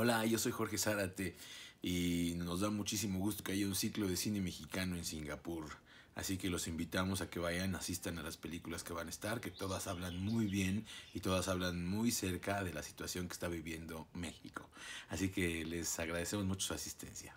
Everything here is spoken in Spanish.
Hola, yo soy Jorge Zárate y nos da muchísimo gusto que haya un ciclo de cine mexicano en Singapur. Así que los invitamos a que vayan, asistan a las películas que van a estar, que todas hablan muy bien y todas hablan muy cerca de la situación que está viviendo México. Así que les agradecemos mucho su asistencia.